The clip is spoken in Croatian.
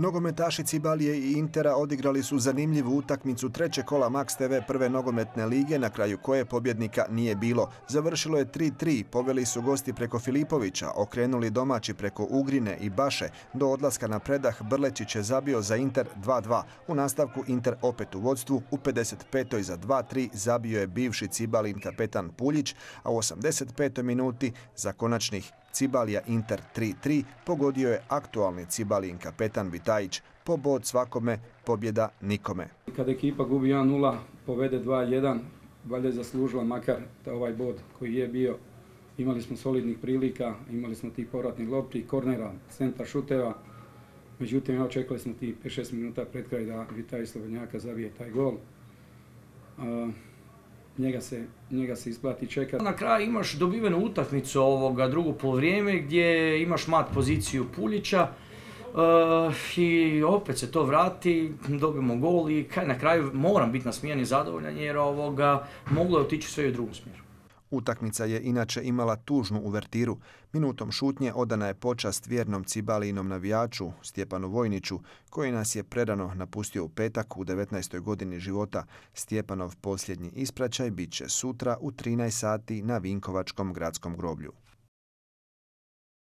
Nogometaši Cibalije i Intera odigrali su zanimljivu utakmicu treće kola Max TV prve nogometne lige, na kraju koje pobjednika nije bilo. Završilo je 3-3, poveli su gosti preko Filipovića, okrenuli domaći preko Ugrine i Baše. Do odlaska na predah Brlečić je zabio za Inter 2-2. U nastavku Inter opet u vodstvu, u 55. za 2-3 zabio je bivši Cibalin kapetan Puljić, a u 85. minuti za konačnih Cibalija Inter 3-3 pogodio je aktualni Cibalijin kapetan Vitajić. Po bod svakome, pobjeda nikome. Kad ekipa gubi 1-0, povede 2-1, valjda je zaslužila makar ovaj bod koji je bio. Imali smo solidnih prilika, imali smo tih povratnih lopti, kornera, centra šuteva. Međutim, ja očekali smo ti 5-6 minuta pred kraj da Vitajić Slovenjaka zabije taj gol njega se, isplati čekati. Na kraju imaš dobivenu utakmicu ovoga drugo polovrijeme gdje imaš mat poziciju Puljića eh, i opet se to vrati, dobijemo gol i na kraju moram biti na i zadovoljan jer ovoga moglo je otići sve i u drugom smjeru. Utakmica je inače imala tužnu uvertiru. Minutom šutnje odana je počast vjernom Cibalinom navijaču Stjepanu Vojniću, koji nas je predano napustio u petak u 19. godini života. Stjepanov posljednji ispraćaj bit će sutra u 13 sati na Vinkovačkom gradskom groblju.